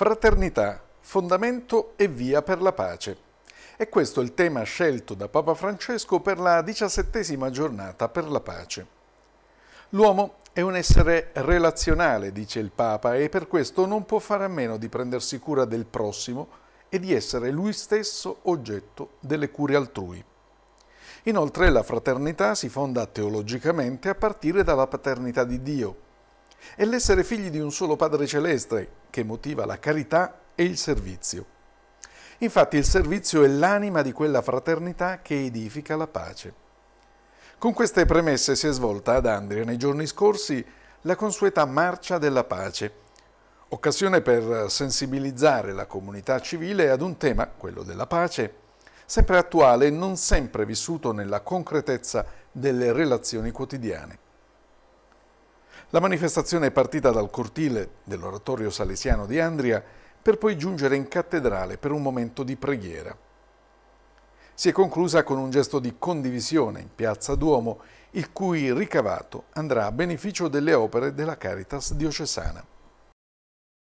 Fraternità, fondamento e via per la pace. E questo è il tema scelto da Papa Francesco per la diciassettesima giornata per la pace. L'uomo è un essere relazionale, dice il Papa, e per questo non può fare a meno di prendersi cura del prossimo e di essere lui stesso oggetto delle cure altrui. Inoltre la fraternità si fonda teologicamente a partire dalla paternità di Dio, è l'essere figli di un solo Padre Celeste che motiva la carità e il servizio. Infatti il servizio è l'anima di quella fraternità che edifica la pace. Con queste premesse si è svolta ad Andria nei giorni scorsi la consueta Marcia della Pace, occasione per sensibilizzare la comunità civile ad un tema, quello della pace, sempre attuale e non sempre vissuto nella concretezza delle relazioni quotidiane. La manifestazione è partita dal cortile dell'oratorio salesiano di Andria per poi giungere in cattedrale per un momento di preghiera. Si è conclusa con un gesto di condivisione in piazza Duomo, il cui ricavato andrà a beneficio delle opere della Caritas diocesana.